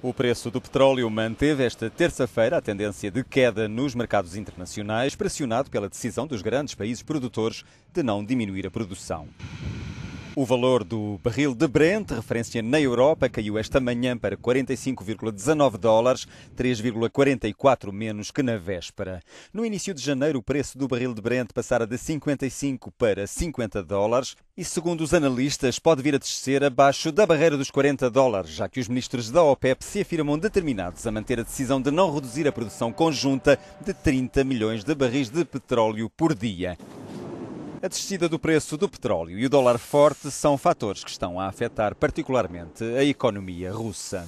O preço do petróleo manteve esta terça-feira a tendência de queda nos mercados internacionais, pressionado pela decisão dos grandes países produtores de não diminuir a produção. O valor do barril de Brent, referência na Europa, caiu esta manhã para 45,19 dólares, 3,44 menos que na véspera. No início de janeiro, o preço do barril de Brent passara de 55 para 50 dólares e, segundo os analistas, pode vir a descer abaixo da barreira dos 40 dólares, já que os ministros da OPEP se afirmam determinados a manter a decisão de não reduzir a produção conjunta de 30 milhões de barris de petróleo por dia. A descida do preço do petróleo e o dólar forte são fatores que estão a afetar particularmente a economia russa.